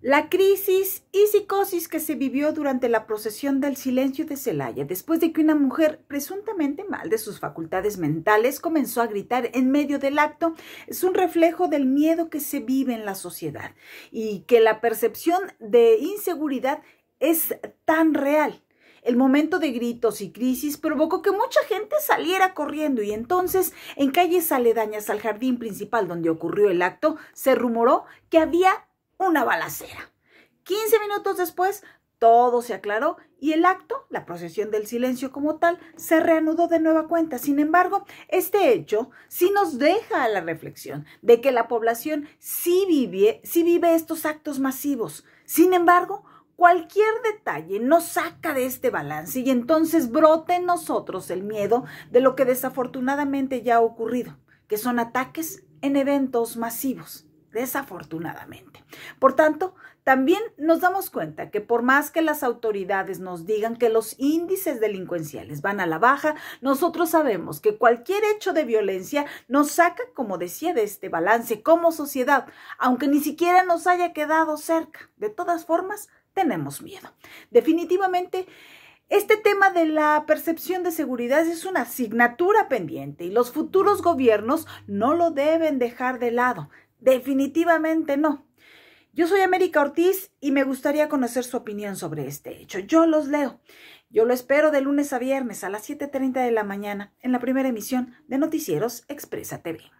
La crisis y psicosis que se vivió durante la procesión del silencio de Celaya, después de que una mujer presuntamente mal de sus facultades mentales comenzó a gritar en medio del acto, es un reflejo del miedo que se vive en la sociedad y que la percepción de inseguridad es tan real. El momento de gritos y crisis provocó que mucha gente saliera corriendo y entonces en calles aledañas al jardín principal donde ocurrió el acto se rumoró que había una balacera. 15 minutos después, todo se aclaró y el acto, la procesión del silencio como tal, se reanudó de nueva cuenta. Sin embargo, este hecho sí nos deja a la reflexión de que la población sí vive, sí vive estos actos masivos. Sin embargo, cualquier detalle nos saca de este balance y entonces brota en nosotros el miedo de lo que desafortunadamente ya ha ocurrido, que son ataques en eventos masivos desafortunadamente. Por tanto, también nos damos cuenta que por más que las autoridades nos digan que los índices delincuenciales van a la baja, nosotros sabemos que cualquier hecho de violencia nos saca, como decía, de este balance como sociedad, aunque ni siquiera nos haya quedado cerca. De todas formas, tenemos miedo. Definitivamente, este tema de la percepción de seguridad es una asignatura pendiente y los futuros gobiernos no lo deben dejar de lado. Definitivamente no. Yo soy América Ortiz y me gustaría conocer su opinión sobre este hecho. Yo los leo. Yo lo espero de lunes a viernes a las 7.30 de la mañana en la primera emisión de Noticieros Expresa TV.